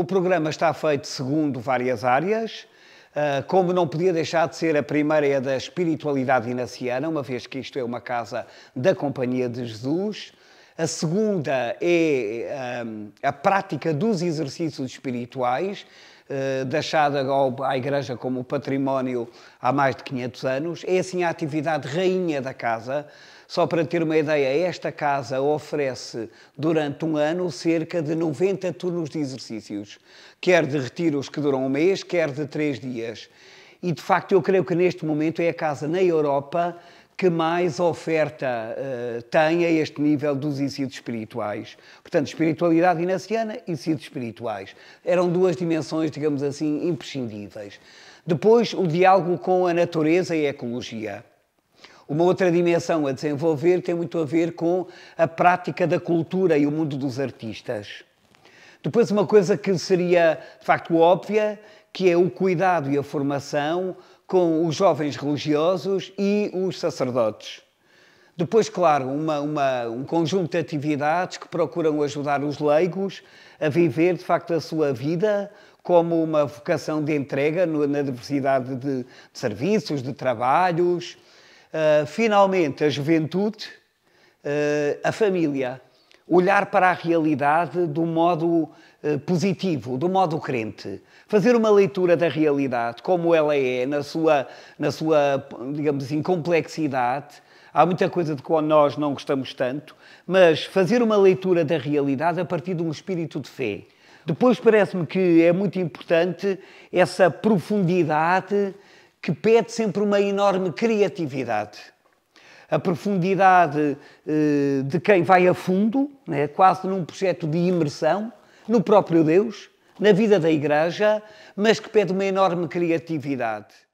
O programa está feito segundo várias áreas, ah, como não podia deixar de ser, a primeira é a da espiritualidade inaciana, uma vez que isto é uma casa da Companhia de Jesus. A segunda é ah, a prática dos exercícios espirituais, eh, deixada à Igreja como património há mais de 500 anos. É assim a atividade rainha da casa. Só para ter uma ideia, esta casa oferece durante um ano cerca de 90 turnos de exercícios, quer de retiros que duram um mês, quer de três dias. E de facto, eu creio que neste momento é a casa na Europa que mais oferta uh, tem a este nível dos ensinos espirituais. Portanto, espiritualidade inaciana e incisos espirituais. Eram duas dimensões, digamos assim, imprescindíveis. Depois, o diálogo com a natureza e a ecologia. Uma outra dimensão a desenvolver tem muito a ver com a prática da cultura e o mundo dos artistas. Depois, uma coisa que seria de facto óbvia, que é o cuidado e a formação com os jovens religiosos e os sacerdotes. Depois, claro, uma, uma, um conjunto de atividades que procuram ajudar os leigos a viver de facto a sua vida como uma vocação de entrega na diversidade de, de serviços, de trabalhos. Uh, finalmente, a juventude, uh, a família olhar para a realidade do modo eh, positivo, do modo crente. Fazer uma leitura da realidade como ela é, na sua, na sua digamos assim, complexidade. Há muita coisa de que nós não gostamos tanto, mas fazer uma leitura da realidade a partir de um espírito de fé. Depois parece-me que é muito importante essa profundidade que pede sempre uma enorme criatividade a profundidade eh, de quem vai a fundo, né, quase num projeto de imersão no próprio Deus, na vida da Igreja, mas que pede uma enorme criatividade.